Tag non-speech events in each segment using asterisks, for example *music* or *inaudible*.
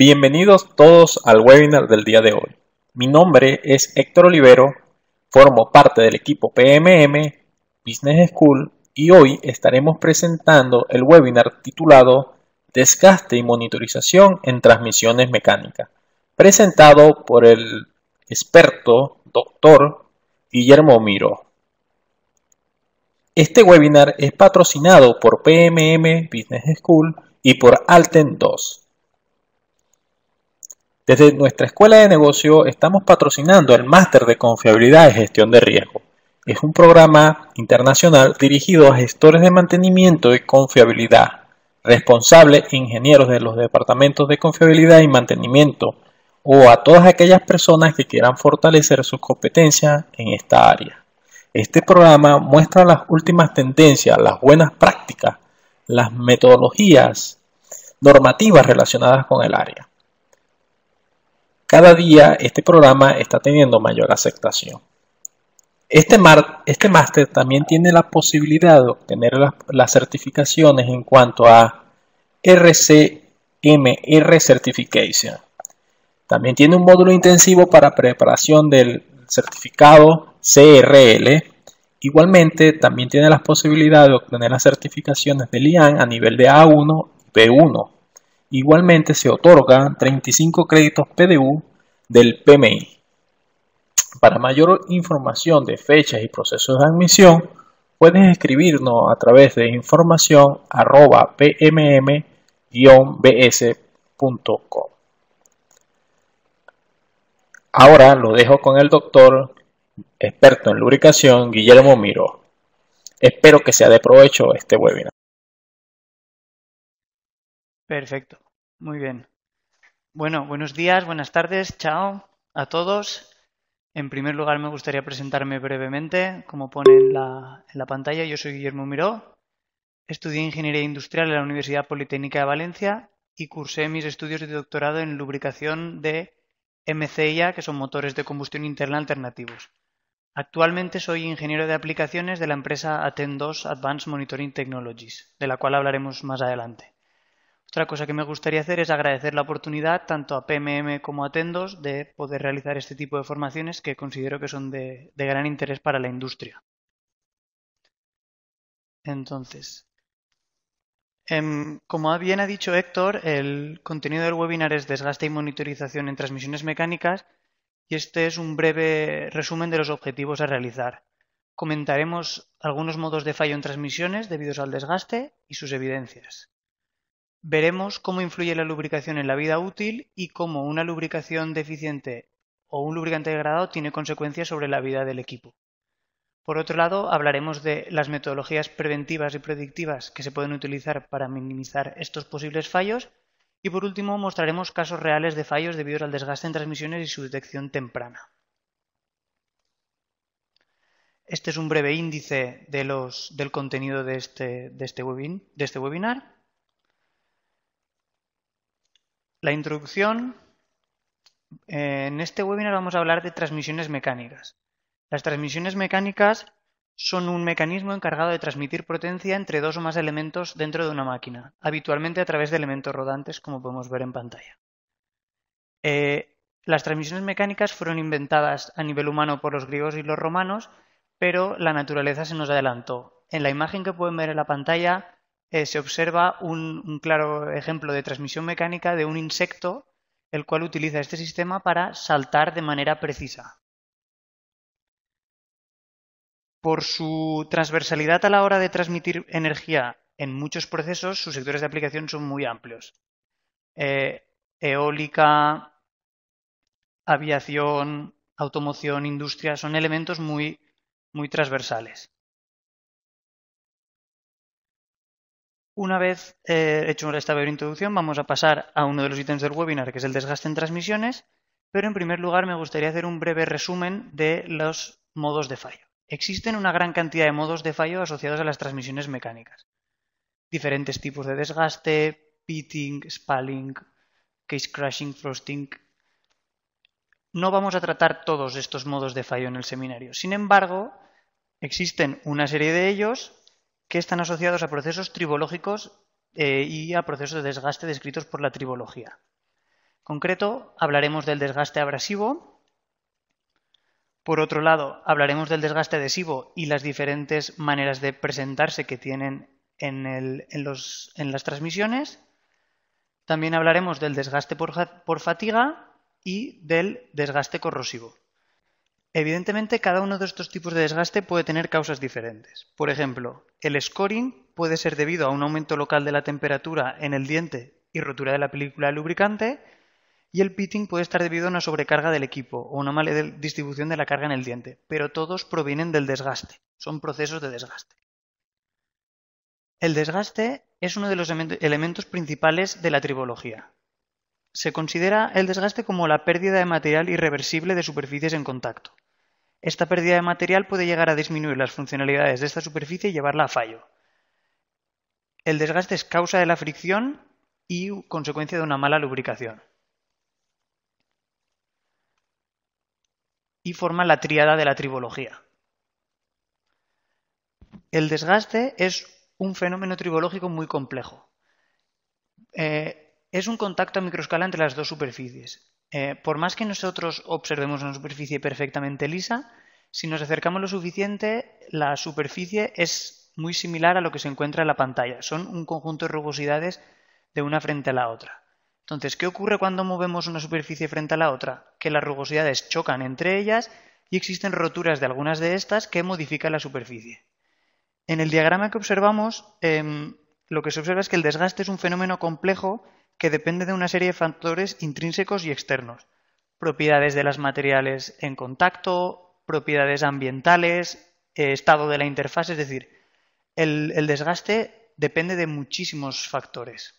Bienvenidos todos al webinar del día de hoy. Mi nombre es Héctor Olivero, formo parte del equipo PMM Business School y hoy estaremos presentando el webinar titulado Desgaste y monitorización en transmisiones mecánicas, presentado por el experto doctor Guillermo Miro. Este webinar es patrocinado por PMM Business School y por Alten 2 desde nuestra escuela de negocio estamos patrocinando el Máster de Confiabilidad y Gestión de Riesgo. Es un programa internacional dirigido a gestores de mantenimiento y confiabilidad, responsables e ingenieros de los departamentos de confiabilidad y mantenimiento, o a todas aquellas personas que quieran fortalecer sus competencias en esta área. Este programa muestra las últimas tendencias, las buenas prácticas, las metodologías normativas relacionadas con el área cada día este programa está teniendo mayor aceptación. Este, este máster también tiene la posibilidad de obtener las, certificaciones en cuanto a RCMR Certification. También tiene un módulo intensivo para preparación del certificado CRL. Igualmente, también tiene la posibilidad de obtener las certificaciones de LIAN a nivel de A1 y B1. Igualmente se otorgan 35 créditos PDU del PMI. Para mayor información de fechas y procesos de admisión, puedes escribirnos a través de información arroba bscom Ahora lo dejo con el doctor, experto en lubricación, Guillermo Miro. Espero que sea de provecho este webinar. Perfecto, muy bien. Bueno, buenos días, buenas tardes, chao a todos. En primer lugar, me gustaría presentarme brevemente. Como pone en la, pantalla, yo soy Guillermo Miró, estudié Ingeniería Industrial en la Universidad Politécnica de Valencia y cursé mis estudios de doctorado en lubricación de MCIA, que son motores de combustión interna alternativos. Actualmente soy ingeniero de aplicaciones de la empresa Aten2 Advanced Monitoring Technologies, de la cual hablaremos más adelante. Otra cosa que me gustaría hacer es agradecer la oportunidad tanto a PMM como a Tendos de poder realizar este tipo de formaciones que considero que son de, gran interés para la industria. Entonces, em, como bien ha dicho Héctor, el contenido del webinar es desgaste y monitorización en transmisiones mecánicas y este es un breve resumen de los objetivos a realizar. Comentaremos algunos modos de fallo en transmisiones debidos al desgaste y sus evidencias veremos cómo influye la lubricación en la vida útil y cómo una lubricación deficiente o un lubricante degradado tiene consecuencias sobre la vida del equipo. Por otro lado, hablaremos de las metodologías preventivas y predictivas que se pueden utilizar para minimizar estos posibles fallos y por último mostraremos casos reales de fallos debido al desgaste en transmisiones y su detección temprana. Este es un breve índice del contenido de este, este, este webinar. La introducción. Eh, en este webinar vamos a hablar de transmisiones mecánicas. Las transmisiones mecánicas son un mecanismo encargado de transmitir potencia entre dos o más elementos dentro de una máquina, habitualmente a través de elementos rodantes, como podemos ver en pantalla. Eh, las transmisiones mecánicas fueron inventadas a nivel humano por los griegos y los romanos, pero la naturaleza se nos adelantó. En la imagen que pueden ver en la pantalla eh, se observa un, claro ejemplo de transmisión mecánica de un insecto, el cual utiliza este sistema para saltar de manera precisa. Por su transversalidad a la hora de transmitir energía en muchos procesos, sus sectores de aplicación son muy amplios. Eh, eólica, aviación, automoción, industria, son elementos muy, muy transversales. Una vez eh, hecho esta breve introducción, vamos a pasar a uno de los ítems del webinar, que es el desgaste en transmisiones, pero en primer lugar me gustaría hacer un breve resumen de los modos de fallo. Existen una gran cantidad de modos de fallo asociados a las transmisiones mecánicas. Diferentes tipos de desgaste, pitting, spalling, case crashing, frosting. No vamos a tratar todos estos modos de fallo en el seminario. Sin embargo, existen una serie de ellos que están asociados a procesos tribológicos eh, y a procesos de desgaste descritos por la tribología. En concreto, hablaremos del desgaste abrasivo. Por otro lado, hablaremos del desgaste adhesivo y las diferentes maneras de presentarse que tienen en, las transmisiones. También hablaremos del desgaste por fatiga y del desgaste corrosivo. Evidentemente, cada uno de estos tipos de desgaste puede tener causas diferentes. Por ejemplo, el scoring puede ser debido a un aumento local de la temperatura en el diente y rotura de la película lubricante, y el pitting puede estar debido a una sobrecarga del equipo o una mala distribución de la carga en el diente, pero todos provienen del desgaste, son procesos de desgaste. El desgaste es uno de los elementos principales de la tribología. Se considera el desgaste como la pérdida de material irreversible de superficies en contacto. Esta pérdida de material puede llegar a disminuir las funcionalidades de esta superficie y llevarla a fallo. El desgaste es causa de la fricción y consecuencia de una mala lubricación. Y forma la tríada de la tribología. El desgaste es un fenómeno tribológico muy complejo. Eh, es un contacto a microescala entre las dos superficies. Eh, por más que nosotros observemos una superficie perfectamente lisa, si nos acercamos lo suficiente, la superficie es muy similar a lo que se encuentra en la pantalla. Son un conjunto de rugosidades de una frente a la otra. Entonces, ¿qué ocurre cuando movemos una superficie frente a la otra? Que las rugosidades chocan entre ellas y existen roturas de algunas de estas que modifican la superficie. En el diagrama que observamos, em, lo que se observa es que el desgaste es un fenómeno complejo que depende de una serie de factores intrínsecos y externos. Propiedades de los materiales en contacto, propiedades ambientales, eh, estado de la interfaz, es decir, el, desgaste depende de muchísimos factores.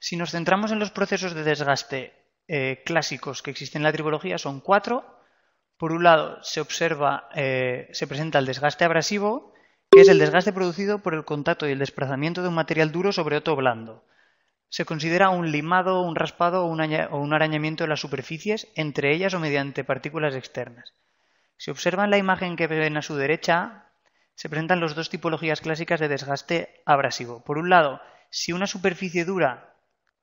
Si nos centramos en los procesos de desgaste eh, clásicos que existen en la tribología, son cuatro. Por un lado, se observa, eh, se presenta el desgaste abrasivo, que es el desgaste producido por el contacto y el desplazamiento de un material duro sobre otro blando. Se considera un limado, un raspado o un arañamiento de las superficies, entre ellas o mediante partículas externas. Si observan la imagen que ven a su derecha, se presentan las dos tipologías clásicas de desgaste abrasivo. Por un lado, si una superficie dura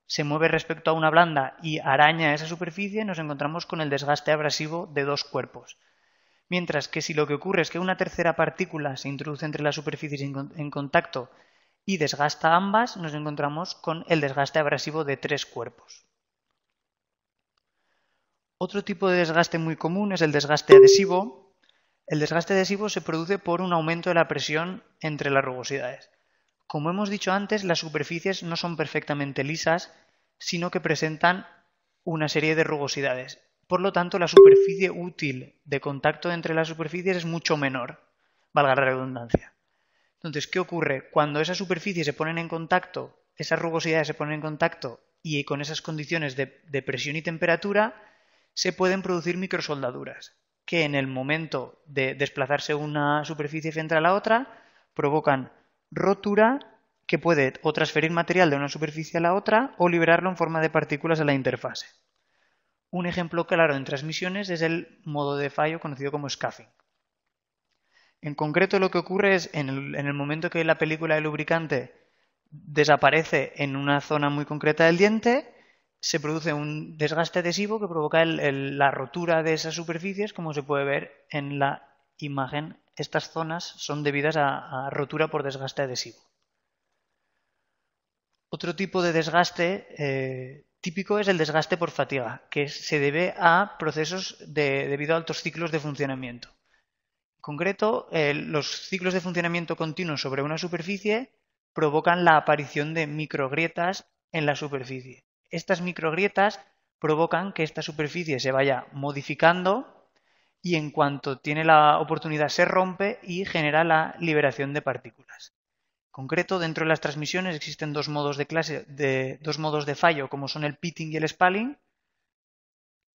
se mueve respecto a una blanda y araña esa superficie, nos encontramos con el desgaste abrasivo de dos cuerpos. Mientras que si lo que ocurre es que una tercera partícula se introduce entre las superficies en contacto y desgasta ambas, nos encontramos con el desgaste abrasivo de tres cuerpos. Otro tipo de desgaste muy común es el desgaste adhesivo. El desgaste adhesivo se produce por un aumento de la presión entre las rugosidades. Como hemos dicho antes, las superficies no son perfectamente lisas, sino que presentan una serie de rugosidades por lo tanto, la superficie útil de contacto entre las superficies es mucho menor, valga la redundancia. Entonces, ¿qué ocurre? Cuando esas superficies se ponen en contacto, esas rugosidades se ponen en contacto y con esas condiciones de, presión y temperatura, se pueden producir microsoldaduras, que en el momento de desplazarse una superficie frente a la otra, provocan rotura que puede o transferir material de una superficie a la otra o liberarlo en forma de partículas a la interfase. Un ejemplo claro en transmisiones es el modo de fallo conocido como scuffing. En concreto lo que ocurre es en el, en el momento que la película de lubricante desaparece en una zona muy concreta del diente, se produce un desgaste adhesivo que provoca la rotura de esas superficies, como se puede ver en la imagen. Estas zonas son debidas a, rotura por desgaste adhesivo. Otro tipo de desgaste eh, típico es el desgaste por fatiga, que se debe a procesos debido a altos ciclos de funcionamiento. En concreto, los ciclos de funcionamiento continuos sobre una superficie provocan la aparición de microgrietas en la superficie. Estas microgrietas provocan que esta superficie se vaya modificando y en cuanto tiene la oportunidad se rompe y genera la liberación de partículas concreto, dentro de las transmisiones existen dos modos de clase, de, dos modos de fallo, como son el pitting y el spalling,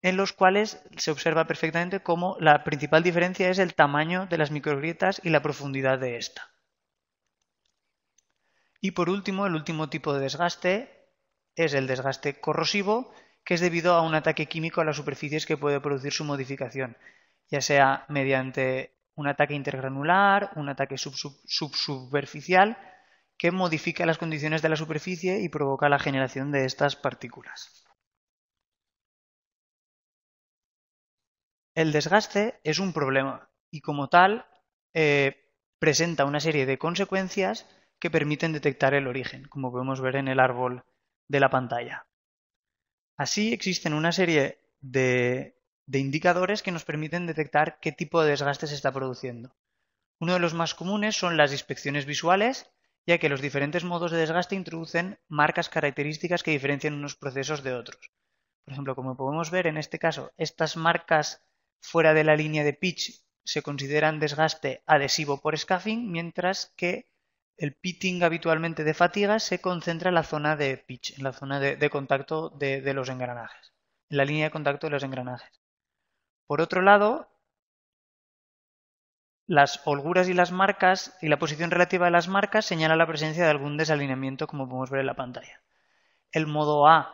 en los cuales se observa perfectamente cómo la principal diferencia es el tamaño de las microgrietas y la profundidad de esta. Y por último, el último tipo de desgaste es el desgaste corrosivo, que es debido a un ataque químico a las superficies que puede producir su modificación, ya sea mediante un ataque intergranular, un ataque subsuperficial, que modifica las condiciones de la superficie y provoca la generación de estas partículas. El desgaste es un problema y como tal eh, presenta una serie de consecuencias que permiten detectar el origen, como podemos ver en el árbol de la pantalla. Así existen una serie de de indicadores que nos permiten detectar qué tipo de desgaste se está produciendo. Uno de los más comunes son las inspecciones visuales, ya que los diferentes modos de desgaste introducen marcas características que diferencian unos procesos de otros. Por ejemplo, como podemos ver en este caso, estas marcas fuera de la línea de pitch se consideran desgaste adhesivo por scaffing, mientras que el pitting habitualmente de fatiga se concentra en la zona de pitch, en la zona de, contacto de los engranajes, en la línea de contacto de los engranajes. Por otro lado, las holguras y las marcas y la posición relativa de las marcas señala la presencia de algún desalineamiento, como podemos ver en la pantalla. El modo A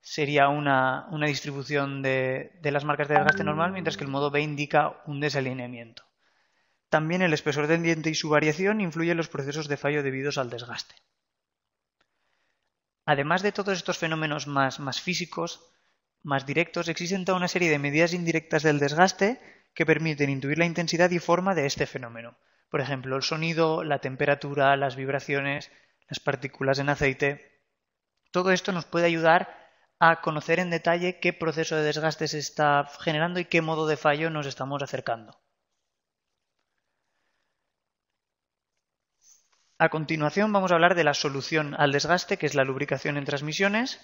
sería una, distribución de, las marcas de desgaste normal, mientras que el modo B indica un desalineamiento. También el espesor diente y su variación influyen en los procesos de fallo debidos al desgaste. Además de todos estos fenómenos más físicos, más directos, existen toda una serie de medidas indirectas del desgaste que permiten intuir la intensidad y forma de este fenómeno. Por ejemplo, el sonido, la temperatura, las vibraciones, las partículas en aceite. Todo esto nos puede ayudar a conocer en detalle qué proceso de desgaste se está generando y qué modo de fallo nos estamos acercando. A continuación vamos a hablar de la solución al desgaste, que es la lubricación en transmisiones.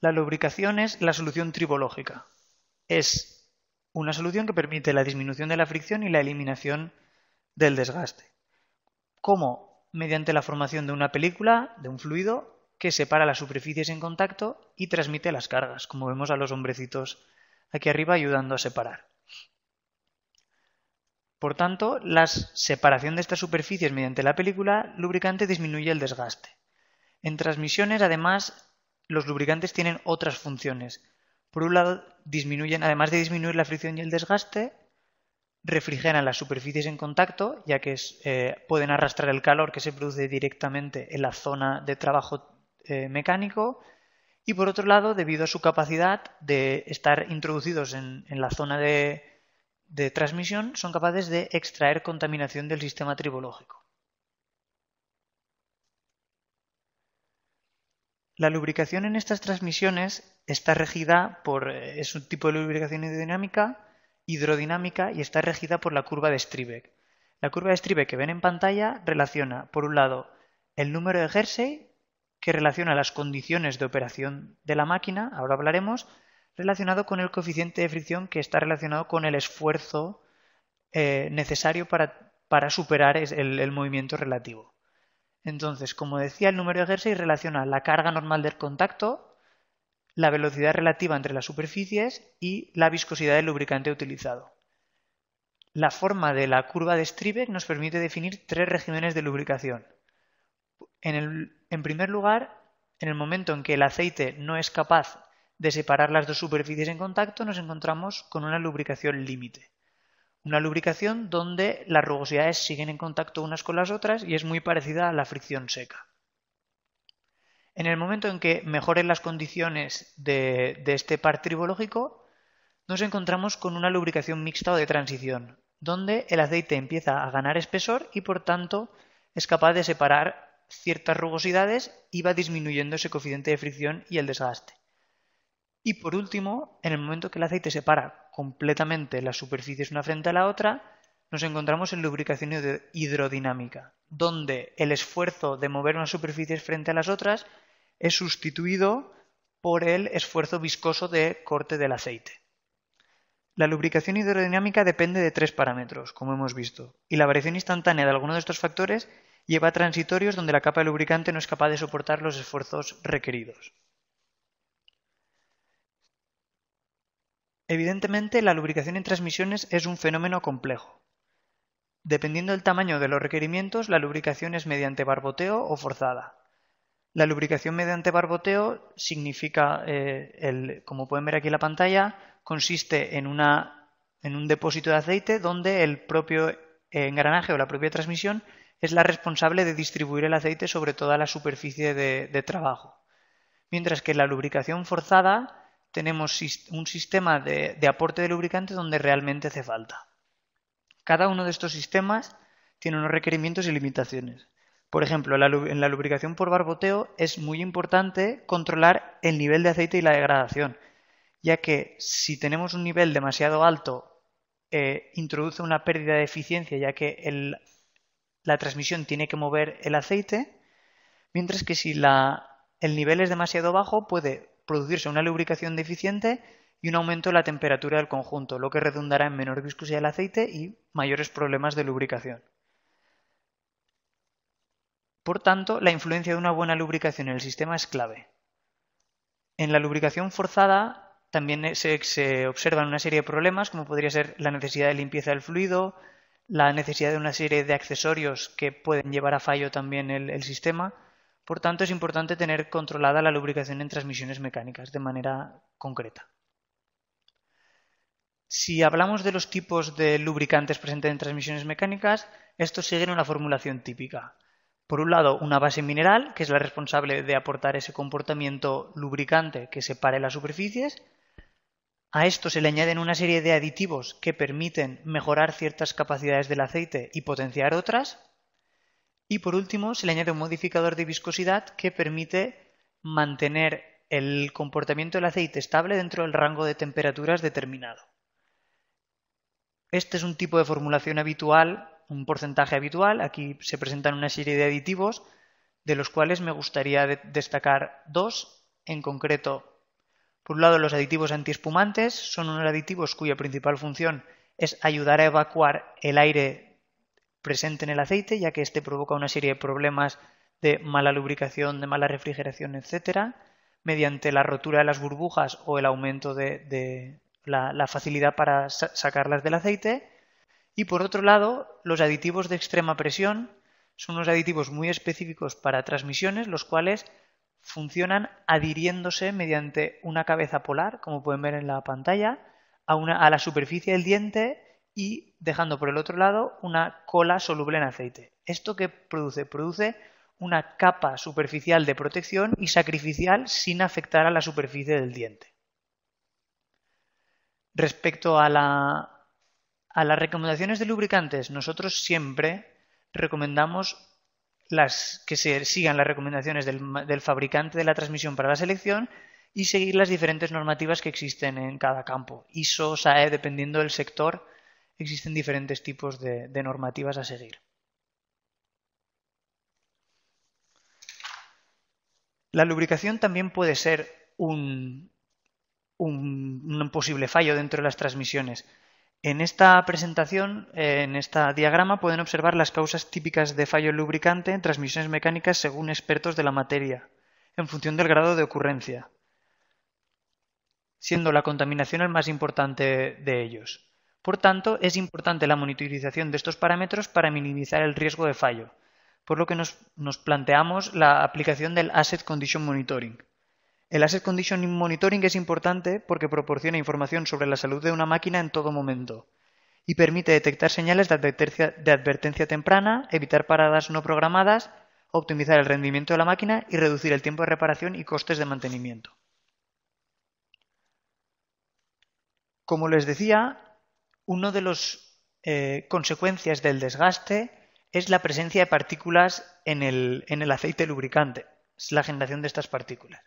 La lubricación es la solución tribológica. Es una solución que permite la disminución de la fricción y la eliminación del desgaste. Como Mediante la formación de una película, de un fluido, que separa las superficies en contacto y transmite las cargas, como vemos a los hombrecitos aquí arriba ayudando a separar. Por tanto, la separación de estas superficies mediante la película lubricante disminuye el desgaste. En transmisiones, además, los lubricantes tienen otras funciones. Por un lado, disminuyen, además de disminuir la fricción y el desgaste, refrigeran las superficies en contacto, ya que eh, pueden arrastrar el calor que se produce directamente en la zona de trabajo eh, mecánico. Y por otro lado, debido a su capacidad de estar introducidos en, la zona de transmisión, son capaces de extraer contaminación del sistema tribológico. La lubricación en estas transmisiones está regida por. Eh, es un tipo de lubricación hidrodinámica, hidrodinámica y está regida por la curva de Striebeck. La curva de Striebeck que ven en pantalla relaciona, por un lado, el número de jersey, que relaciona las condiciones de operación de la máquina, ahora hablaremos, relacionado con el coeficiente de fricción que está relacionado con el esfuerzo eh, necesario para, superar el movimiento relativo. Entonces, como decía, el número de Jersey relaciona la carga normal del contacto, la velocidad relativa entre las superficies y la viscosidad del lubricante utilizado. La forma de la curva de Striebeck nos permite definir tres regímenes de lubricación. en primer lugar, en el momento en que el aceite no es capaz de separar las dos superficies en contacto, nos encontramos con una lubricación límite. Una lubricación donde las rugosidades siguen en contacto unas con las otras y es muy parecida a la fricción seca. En el momento en que mejoren las condiciones de, este par tribológico, nos encontramos con una lubricación mixta o de transición, donde el aceite empieza a ganar espesor y por tanto es capaz de separar ciertas rugosidades y va disminuyendo ese coeficiente de fricción y el desgaste. Y por último, en el momento que el aceite separa completamente las superficies una frente a la otra, nos encontramos en lubricación hidrodinámica, donde el esfuerzo de mover unas superficies frente a las otras es sustituido por el esfuerzo viscoso de corte del aceite. La lubricación hidrodinámica depende de tres parámetros, como hemos visto, y la variación instantánea de alguno de estos factores lleva a transitorios donde la capa de lubricante no es capaz de soportar los esfuerzos requeridos. Evidentemente, la lubricación en transmisiones es un fenómeno complejo. Dependiendo del tamaño de los requerimientos, la lubricación es mediante barboteo o forzada. La lubricación mediante barboteo significa, eh, como pueden ver aquí en la pantalla, consiste en, una, en un depósito de aceite donde el propio engranaje o la propia transmisión es la responsable de distribuir el aceite sobre toda la superficie de trabajo. Mientras que la lubricación forzada tenemos un sistema de, aporte de lubricante donde realmente hace falta. Cada uno de estos sistemas tiene unos requerimientos y limitaciones. Por ejemplo, en la lubricación por barboteo es muy importante controlar el nivel de aceite y la degradación, ya que si tenemos un nivel demasiado alto eh, introduce una pérdida de eficiencia, ya que la transmisión tiene que mover el aceite, mientras que si el nivel es demasiado bajo puede producirse una lubricación deficiente y un aumento de la temperatura del conjunto, lo que redundará en menor viscosidad del aceite y mayores problemas de lubricación. Por tanto, la influencia de una buena lubricación en el sistema es clave. En la lubricación forzada también se, observan una serie de problemas, como podría ser la necesidad de limpieza del fluido, la necesidad de una serie de accesorios que pueden llevar a fallo también el sistema, por tanto, es importante tener controlada la lubricación en transmisiones mecánicas de manera concreta. Si hablamos de los tipos de lubricantes presentes en transmisiones mecánicas, estos siguen una formulación típica. Por un lado, una base mineral, que es la responsable de aportar ese comportamiento lubricante que separe las superficies. A esto se le añaden una serie de aditivos que permiten mejorar ciertas capacidades del aceite y potenciar otras. Y por último, se le añade un modificador de viscosidad que permite mantener el comportamiento del aceite estable dentro del rango de temperaturas determinado. Este es un tipo de formulación habitual, un porcentaje habitual. Aquí se presentan una serie de aditivos, de los cuales me gustaría destacar dos, en concreto por un lado, los aditivos antiespumantes son unos aditivos cuya principal función es ayudar a evacuar el aire presente en el aceite, ya que este provoca una serie de problemas de mala lubricación, de mala refrigeración, etcétera, mediante la rotura de las burbujas o el aumento de, la, facilidad para sacarlas del aceite. Y por otro lado, los aditivos de extrema presión son unos aditivos muy específicos para transmisiones, los cuales funcionan adhiriéndose mediante una cabeza polar, como pueden ver en la pantalla, a la superficie del diente y dejando por el otro lado una cola soluble en aceite. ¿Esto que produce? Produce una capa superficial de protección y sacrificial sin afectar a la superficie del diente. Respecto a, la, a las recomendaciones de lubricantes, nosotros siempre recomendamos las, que se sigan las recomendaciones del, del fabricante de la transmisión para la selección y seguir las diferentes normativas que existen en cada campo, ISO, SAE, dependiendo del sector existen diferentes tipos de, normativas a seguir. La lubricación también puede ser un, un, posible fallo dentro de las transmisiones. En esta presentación, eh, en este diagrama, pueden observar las causas típicas de fallo lubricante en transmisiones mecánicas según expertos de la materia, en función del grado de ocurrencia, siendo la contaminación el más importante de ellos. Por tanto, es importante la monitorización de estos parámetros para minimizar el riesgo de fallo, por lo que nos, planteamos la aplicación del Asset Condition Monitoring. El Asset Condition Monitoring es importante porque proporciona información sobre la salud de una máquina en todo momento y permite detectar señales de de advertencia, temprana, evitar paradas no programadas, optimizar el rendimiento de la máquina y reducir el tiempo de reparación y costes de mantenimiento. Como les decía, una de las eh, consecuencias del desgaste es la presencia de partículas en el, aceite lubricante, es la generación de estas partículas.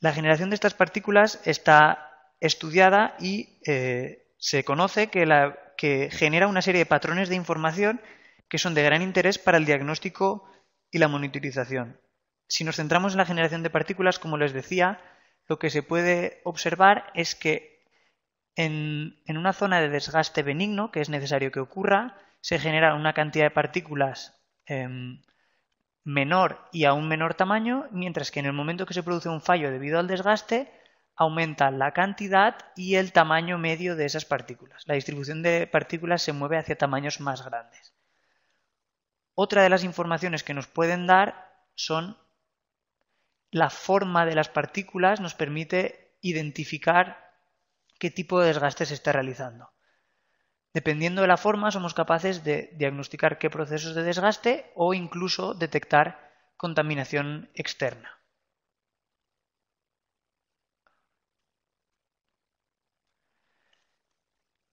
La generación de estas partículas está estudiada y eh, se conoce que genera una serie de patrones de información que son de gran interés para el diagnóstico y la monitorización. Si nos centramos en la generación de partículas, como les decía, lo que se puede observar es que en, una zona de desgaste benigno, que es necesario que ocurra, se genera una cantidad de partículas em, menor y a un menor tamaño, mientras que en el momento que se produce un fallo debido al desgaste, aumenta la cantidad y el tamaño medio de esas partículas. La distribución de partículas se mueve hacia tamaños más grandes. Otra de las informaciones que nos pueden dar son la forma de las partículas, nos permite identificar qué tipo de desgaste se está realizando. Dependiendo de la forma, somos capaces de diagnosticar qué procesos de desgaste o incluso detectar contaminación externa.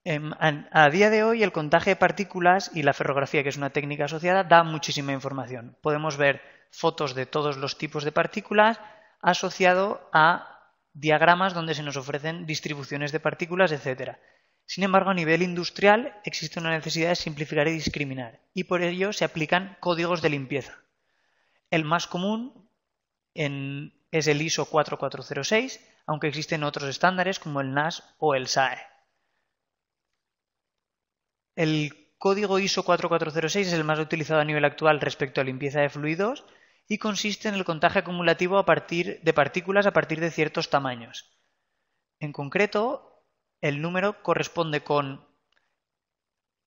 Em, a día de hoy, el contaje de partículas y la ferrografía, que es una técnica asociada, da muchísima información. Podemos ver fotos de todos los tipos de partículas asociado a diagramas donde se nos ofrecen distribuciones de partículas, etc. Sin embargo, a nivel industrial existe una necesidad de simplificar y discriminar, y por ello se aplican códigos de limpieza. El más común es el ISO 4406, aunque existen otros estándares como el NAS o el SAE. El código ISO 4406 es el más utilizado a nivel actual respecto a limpieza de fluidos, y consiste en el contagio acumulativo a partir de partículas a partir de ciertos tamaños. En concreto, el número corresponde con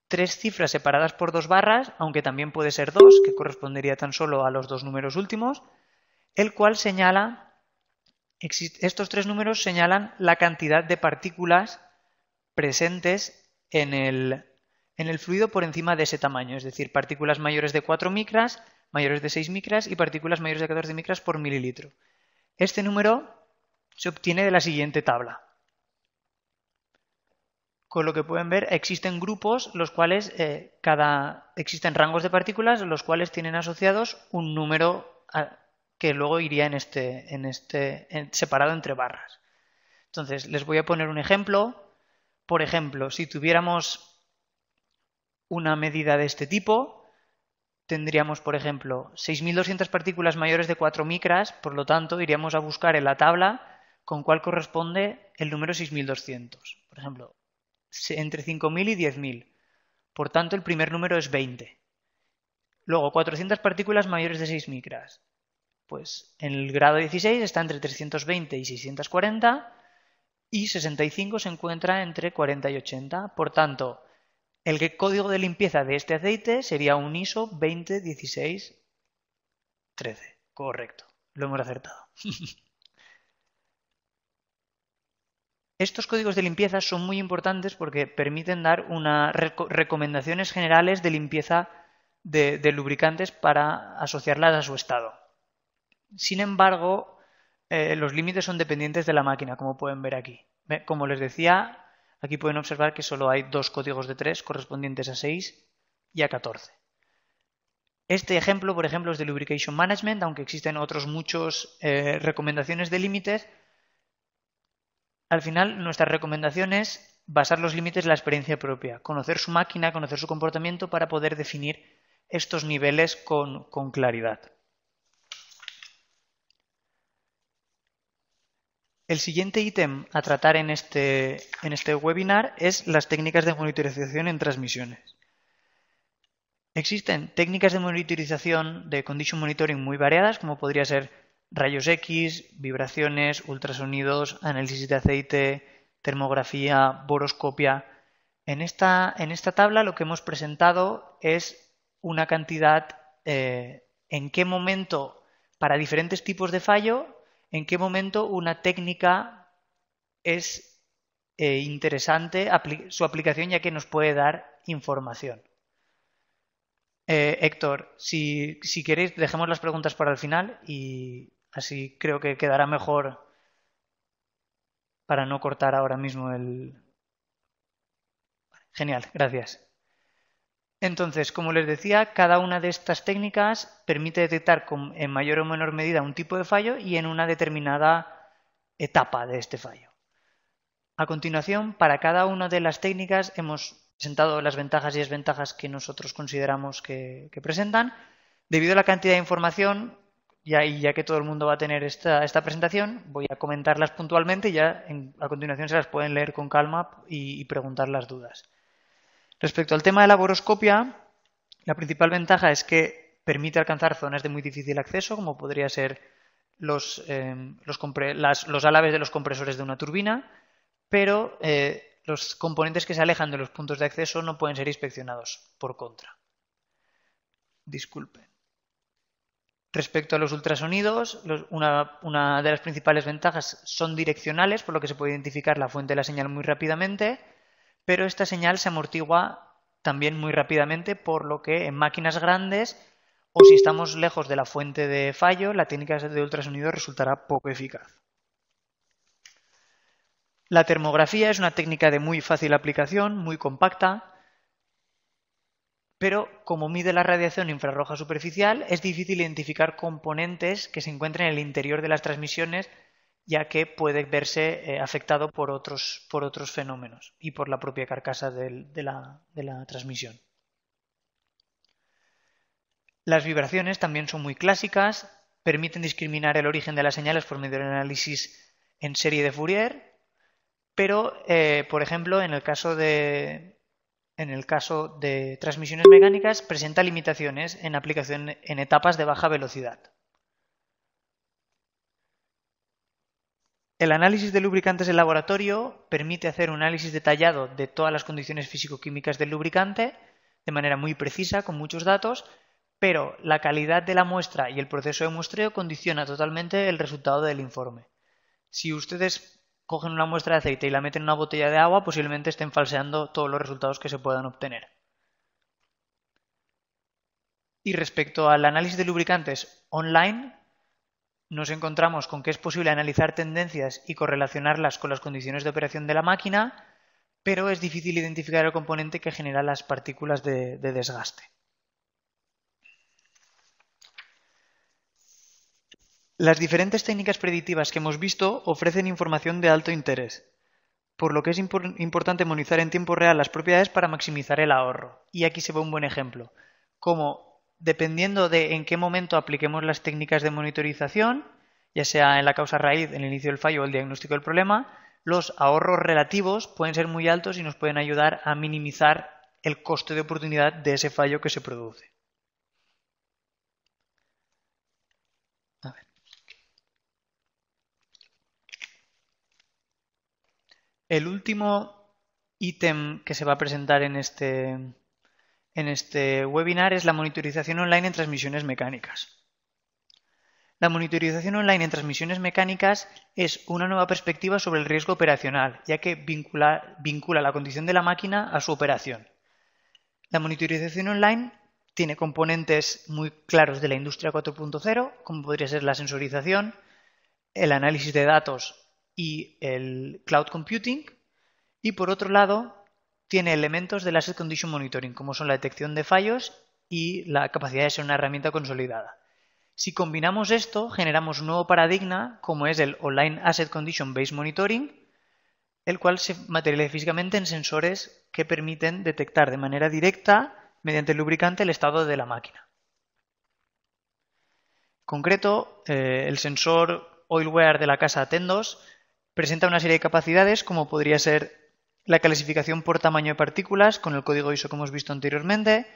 tres cifras separadas por dos barras, aunque también puede ser dos, que correspondería tan solo a los dos números últimos, el cual señala, estos tres números señalan la cantidad de partículas presentes en el, en el fluido por encima de ese tamaño, es decir, partículas mayores de 4 micras mayores de 6 micras y partículas mayores de 14 micras por mililitro. Este número se obtiene de la siguiente tabla. Con lo que pueden ver, existen grupos, los cuales eh, cada. existen rangos de partículas, los cuales tienen asociados un número ah, que luego iría en este, en este separado entre barras. Entonces, les voy a poner un ejemplo. Por ejemplo, si tuviéramos una medida de este tipo, tendríamos, por ejemplo, 6.200 partículas mayores de 4 micras, por lo tanto, iríamos a buscar en la tabla con cuál corresponde el número 6.200. Por ejemplo, entre 5.000 y 10.000. Por tanto, el primer número es 20. Luego, 400 partículas mayores de 6 micras. Pues en el grado 16 está entre 320 y 640 y 65 se encuentra entre 40 y 80. Por tanto, el código de limpieza de este aceite sería un ISO 2016 13. Correcto, lo hemos acertado. *laughs* Estos códigos de limpieza son muy importantes porque permiten dar unas recomendaciones generales de limpieza de, lubricantes para asociarlas a su estado. Sin embargo, eh, los límites son dependientes de la máquina, como pueden ver aquí. Como les decía, Aquí pueden observar que solo hay dos códigos de tres correspondientes a seis y a catorce. Este ejemplo, por ejemplo, es de Lubrication Management, aunque existen otros muchos eh, recomendaciones de límites. Al final, nuestra recomendación es basar los límites en la experiencia propia, conocer su máquina, conocer su comportamiento para poder definir estos niveles con claridad. El siguiente ítem a tratar en este, en este webinar es las técnicas de monitorización en transmisiones. Existen técnicas de monitorización de condition monitoring muy variadas, como podría ser rayos X, vibraciones, ultrasonidos, análisis de aceite, termografía, boroscopia. En esta, en esta tabla lo que hemos presentado es una cantidad eh, en qué momento, para diferentes tipos de fallo, en qué momento una técnica es eh, interesante su aplicación ya que nos puede dar información. Eh, Héctor, si queréis, dejemos las preguntas para el final y así creo que quedará mejor para no cortar ahora mismo el... Genial, gracias. Entonces, como les decía, cada una de estas técnicas permite detectar en mayor o menor medida un tipo de fallo y en una determinada etapa de este fallo. A continuación, para cada una de las técnicas hemos presentado las ventajas y desventajas que nosotros consideramos que, presentan. Debido a la cantidad de información, ya, y ya que todo el mundo va a tener esta, presentación, voy a comentarlas puntualmente y ya a continuación se las pueden leer con calma y preguntar las dudas. Respecto al tema de la boroscopia, la principal ventaja es que permite alcanzar zonas de muy difícil acceso, como podría ser los, em, alaves de los compresores de una turbina, pero eh, los componentes que se alejan de los puntos de acceso no pueden ser inspeccionados por contra. Disculpen. Respecto a los ultrasonidos, una, de las principales ventajas son direccionales, por lo que se puede identificar la fuente de la señal muy rápidamente pero esta señal se amortigua también muy rápidamente, por lo que en máquinas grandes o si estamos lejos de la fuente de fallo, la técnica de ultrasonido resultará poco eficaz. La termografía es una técnica de muy fácil aplicación, muy compacta, pero como mide la radiación infrarroja superficial, es difícil identificar componentes que se encuentren en el interior de las transmisiones ya que puede verse eh, afectado por otros, por otros fenómenos y por la propia carcasa de, la, transmisión. Las vibraciones también son muy clásicas, permiten discriminar el origen de las señales por medio del análisis en serie de Fourier, pero, eh, por ejemplo, en el caso de, en el caso de transmisiones mecánicas presenta limitaciones en aplicación en etapas de baja velocidad. El análisis de lubricantes en laboratorio permite hacer un análisis detallado de todas las condiciones físico-químicas del lubricante de manera muy precisa, con muchos datos, pero la calidad de la muestra y el proceso de muestreo condiciona totalmente el resultado del informe. Si ustedes cogen una muestra de aceite y la meten en una botella de agua, posiblemente estén falseando todos los resultados que se puedan obtener. Y respecto al análisis de lubricantes online, nos encontramos con que es posible analizar tendencias y correlacionarlas con las condiciones de operación de la máquina, pero es difícil identificar el componente que genera las partículas de, desgaste. Las diferentes técnicas predictivas que hemos visto ofrecen información de alto interés, por lo que es importante monizar en tiempo real las propiedades para maximizar el ahorro. Y aquí se ve un buen ejemplo, como dependiendo de en qué momento apliquemos las técnicas de monitorización, ya sea en la causa raíz, en el inicio del fallo o el diagnóstico del problema, los ahorros relativos pueden ser muy altos y nos pueden ayudar a minimizar el coste de oportunidad de ese fallo que se produce. El último ítem que se va a presentar en este, en este webinar es la monitorización online en transmisiones mecánicas. La monitorización online en transmisiones mecánicas es una nueva perspectiva sobre el riesgo operacional, ya que vincula, la condición de la máquina a su operación. La monitorización online tiene componentes muy claros de la industria 4.0, como podría ser la sensorización, el análisis de datos y el cloud computing. Y por otro lado, tiene elementos del Asset Condition Monitoring, como son la detección de fallos y la capacidad de ser una herramienta consolidada. Si combinamos esto, generamos un nuevo paradigma, como es el Online Asset Condition Based Monitoring, el cual se materializa físicamente en sensores que permiten detectar de manera directa, mediante el lubricante, el estado de la máquina. En concreto, eh, el sensor Oilware de la casa Tendos presenta una serie de capacidades, como podría ser la clasificación por tamaño de partículas con el código ISO que hemos visto anteriormente,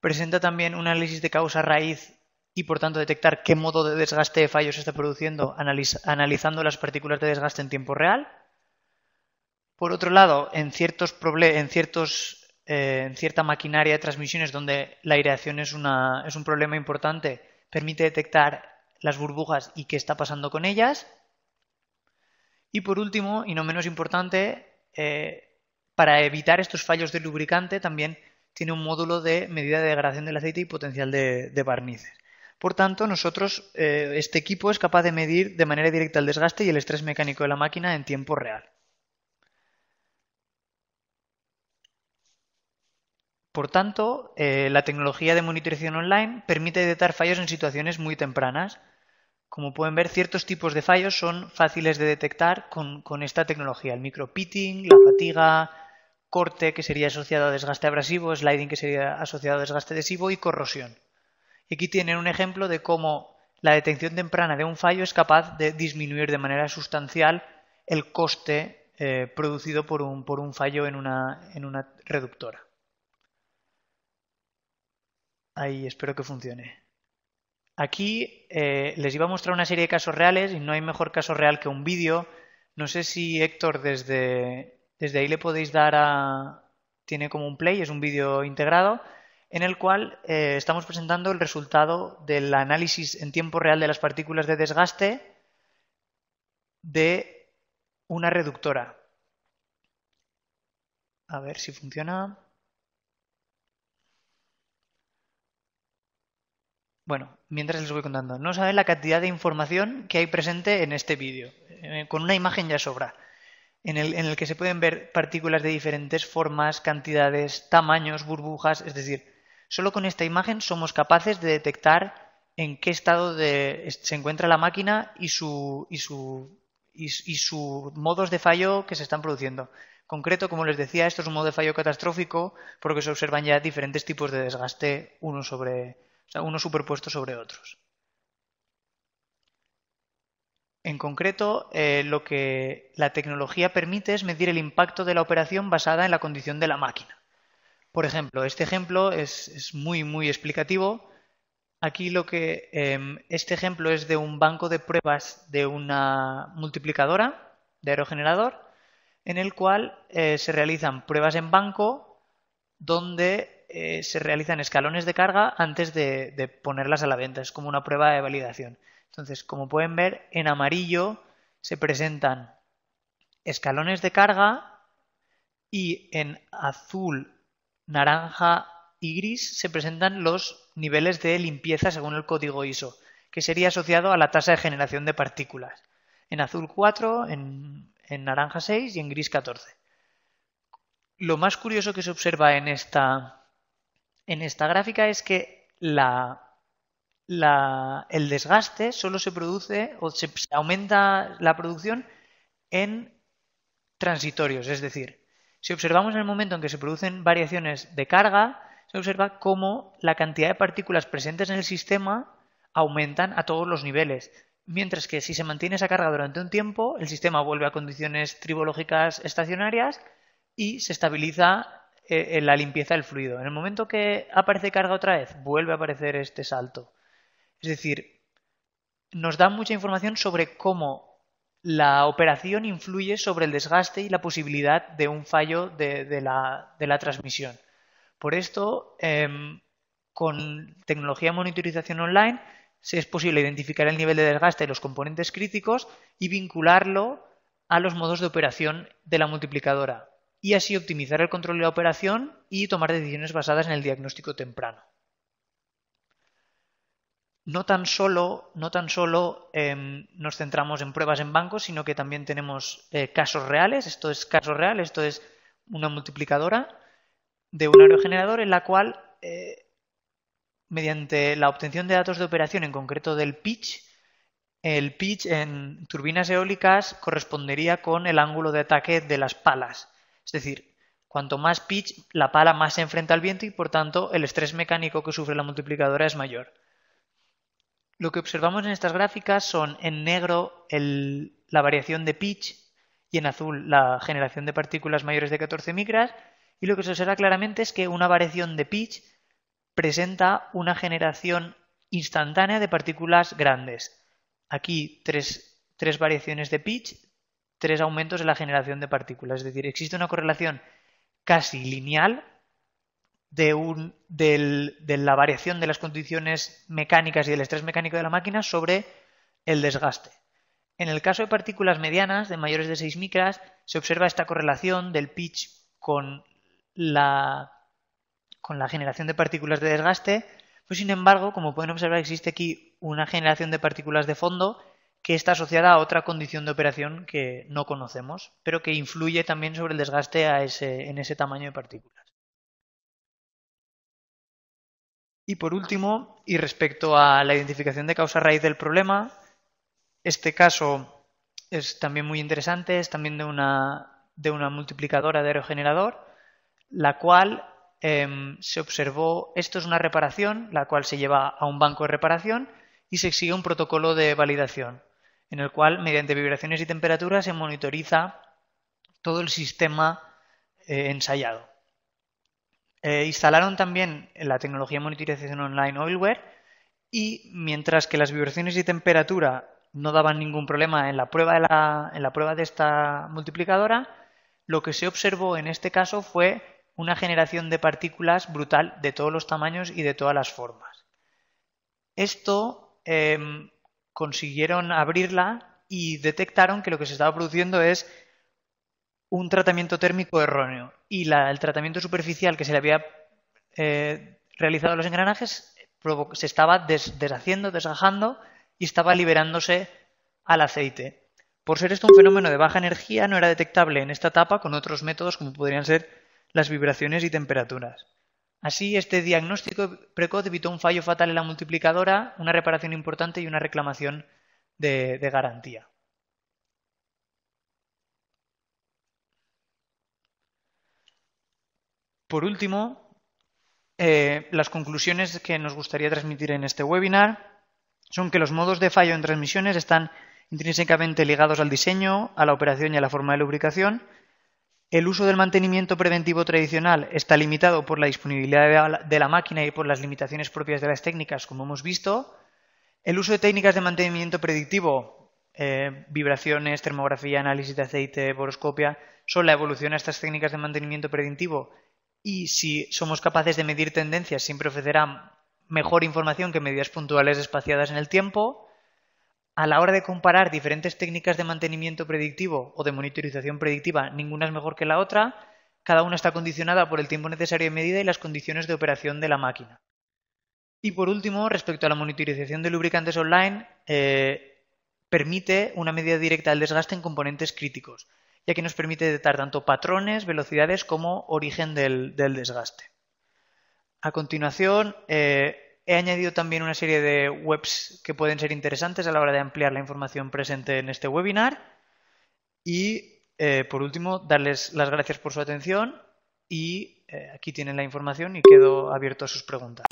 presenta también un análisis de causa raíz y por tanto detectar qué modo de desgaste de fallos se está produciendo analizando las partículas de desgaste en tiempo real. Por otro lado, en, ciertos en, eh, en cierta maquinaria de transmisiones donde la aireación es, es un problema importante, permite detectar las burbujas y qué está pasando con ellas. Y por último, y no menos importante, eh, para evitar estos fallos de lubricante también tiene un módulo de medida de degradación del aceite y potencial de, barnices. Por tanto, nosotros, eh, este equipo es capaz de medir de manera directa el desgaste y el estrés mecánico de la máquina en tiempo real. Por tanto, eh, la tecnología de monitorización online permite detectar fallos en situaciones muy tempranas como pueden ver, ciertos tipos de fallos son fáciles de detectar con, esta tecnología. El micro micropitting, la fatiga, corte, que sería asociado a desgaste abrasivo, sliding, que sería asociado a desgaste adhesivo, y corrosión. Y aquí tienen un ejemplo de cómo la detección temprana de un fallo es capaz de disminuir de manera sustancial el coste eh, producido por un, fallo en una, en una reductora. Ahí espero que funcione. Aquí eh, les iba a mostrar una serie de casos reales y no hay mejor caso real que un vídeo. No sé si Héctor desde, desde ahí le podéis dar a... Tiene como un play, es un vídeo integrado en el cual eh, estamos presentando el resultado del análisis en tiempo real de las partículas de desgaste de una reductora. A ver si funciona. Bueno, mientras les voy contando. No saben la cantidad de información que hay presente en este vídeo. Eh, con una imagen ya sobra. En el, en el, que se pueden ver partículas de diferentes formas, cantidades, tamaños, burbujas. Es decir, solo con esta imagen somos capaces de detectar en qué estado de, se encuentra la máquina y su, y su y, sus modos de fallo que se están produciendo. Concreto, como les decía, esto es un modo de fallo catastrófico porque se observan ya diferentes tipos de desgaste uno sobre, o unos superpuestos sobre otros. En concreto, eh, lo que la tecnología permite es medir el impacto de la operación basada en la condición de la máquina. Por ejemplo, este ejemplo es, muy, muy explicativo. Aquí lo que em, este ejemplo es de un banco de pruebas de una multiplicadora de aerogenerador, en el cual eh, se realizan pruebas en banco donde eh, se realizan escalones de carga antes de, ponerlas a la venta. Es como una prueba de validación. Entonces, como pueden ver, en amarillo se presentan escalones de carga y en azul, naranja y gris se presentan los niveles de limpieza según el código ISO, que sería asociado a la tasa de generación de partículas. En azul 4, en, en naranja 6 y en gris 14. Lo más curioso que se observa en esta en esta gráfica es que el desgaste solo se produce o se, aumenta la producción en transitorios, es decir, si observamos en el momento en que se producen variaciones de carga, se observa cómo la cantidad de partículas presentes en el sistema aumentan a todos los niveles, mientras que si se mantiene esa carga durante un tiempo, el sistema vuelve a condiciones tribológicas estacionarias y se estabiliza eh, en la limpieza del fluido. En el momento que aparece carga otra vez, vuelve a aparecer este salto. Es decir, nos da mucha información sobre cómo la operación influye sobre el desgaste y la posibilidad de un fallo de, la, transmisión. Por esto, em, con tecnología de monitorización online es posible identificar el nivel de desgaste de los componentes críticos y vincularlo a los modos de operación de la multiplicadora y así optimizar el control de la operación y tomar decisiones basadas en el diagnóstico temprano. No tan solo, no tan solo em, nos centramos en pruebas en bancos, sino que también tenemos eh, casos reales, esto es caso real, esto es una multiplicadora de un aerogenerador en la cual, eh, mediante la obtención de datos de operación, en concreto del pitch, el pitch en turbinas eólicas correspondería con el ángulo de ataque de las palas. Es decir, cuanto más pitch, la pala más se enfrenta al viento y por tanto el estrés mecánico que sufre la multiplicadora es mayor. Lo que observamos en estas gráficas son en negro la variación de pitch y en azul la generación de partículas mayores de 14 micras y lo que se observa claramente es que una variación de pitch presenta una generación instantánea de partículas grandes. Aquí tres variaciones de pitch, tres aumentos en la generación de partículas. Es decir, existe una correlación casi lineal de, de la variación de las condiciones mecánicas y del estrés mecánico de la máquina sobre el desgaste. En el caso de partículas medianas, de mayores de 6 micras, se observa esta correlación del pitch con la, con la generación de partículas de desgaste, pues sin embargo, como pueden observar, existe aquí una generación de partículas de fondo que está asociada a otra condición de operación que no conocemos, pero que influye también sobre el desgaste en ese tamaño de partículas. Y por último, y respecto a la identificación de causa raíz del problema, este caso es también muy interesante, es también de una, multiplicadora de aerogenerador, la cual em, se observó, esto es una reparación, la cual se lleva a un banco de reparación y se exige un protocolo de validación en el cual mediante vibraciones y temperaturas, se monitoriza todo el sistema eh, ensayado. Eh, instalaron también la tecnología de monitorización online Oilware y mientras que las vibraciones y temperatura no daban ningún problema en la prueba de, en la prueba de esta multiplicadora, lo que se observó en este caso fue una generación de partículas brutal de todos los tamaños y de todas las formas. Esto em, consiguieron abrirla y detectaron que lo que se estaba produciendo es un tratamiento térmico erróneo y el tratamiento superficial que se le había eh, realizado a los engranajes se estaba deshaciendo, desgajando y estaba liberándose al aceite. Por ser esto un fenómeno de baja energía, no era detectable en esta etapa con otros métodos como podrían ser las vibraciones y temperaturas. Así, este diagnóstico precoz evitó un fallo fatal en la multiplicadora, una reparación importante y una reclamación de, garantía. Por último, eh, las conclusiones que nos gustaría transmitir en este webinar son que los modos de fallo en transmisiones están intrínsecamente ligados al diseño, a la operación y a la forma de lubricación, el uso del mantenimiento preventivo tradicional está limitado por la disponibilidad de la máquina y por las limitaciones propias de las técnicas, como hemos visto. El uso de técnicas de mantenimiento predictivo, eh, vibraciones, termografía, análisis de aceite, boroscopia, son la evolución a estas técnicas de mantenimiento predictivo y si somos capaces de medir tendencias siempre ofrecerán mejor información que medidas puntuales espaciadas en el tiempo a la hora de comparar diferentes técnicas de mantenimiento predictivo o de monitorización predictiva, ninguna es mejor que la otra, cada una está condicionada por el tiempo necesario de medida y las condiciones de operación de la máquina. Y por último, respecto a la monitorización de lubricantes online, eh, permite una medida directa del desgaste en componentes críticos, ya que nos permite detectar tanto patrones, velocidades como origen del, desgaste. A continuación, eh, He añadido también una serie de webs que pueden ser interesantes a la hora de ampliar la información presente en este webinar. Y, eh, por último, darles las gracias por su atención y eh, aquí tienen la información y quedo abierto a sus preguntas.